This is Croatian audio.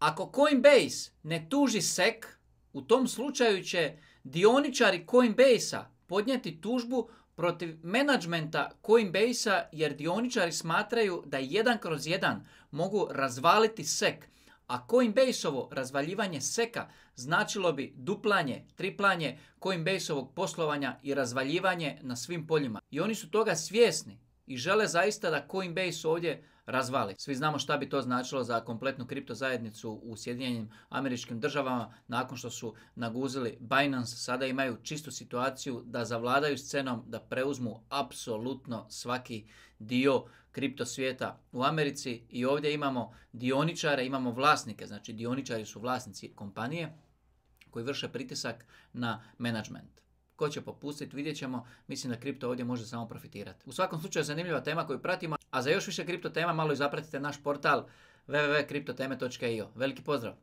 Ako Coinbase ne tuži SEC, u tom slučaju će dioničari Coinbase-a podnijeti tužbu protiv menadžmenta Coinbase-a jer dioničari smatraju da jedan kroz jedan mogu razvaliti SEC, a Coinbase-ovo razvaljivanje SEC-a značilo bi duplanje, triplanje Coinbase-ovog poslovanja i razvaljivanje na svim poljima. I oni su toga svjesni i žele zaista da Coinbase ovdje razvali. Svi znamo šta bi to značilo za kompletnu kripto zajednicu u Sjedinjenim američkim državama nakon što su naguzili Binance. Sada imaju čistu situaciju da zavladaju cenom, da preuzmu apsolutno svaki dio kripto svijeta u Americi i ovdje imamo dioničare, imamo vlasnike, znači dioničari su vlasnici kompanije koji vrše pritisak na menadžment ko će popustiti, vidjet ćemo. Mislim da kripto ovdje može samo profitirati. U svakom slučaju zanimljiva tema koju pratimo, a za još više kripto tema malo i zapratite naš portal www.kriptoteme.io. Veliki pozdrav!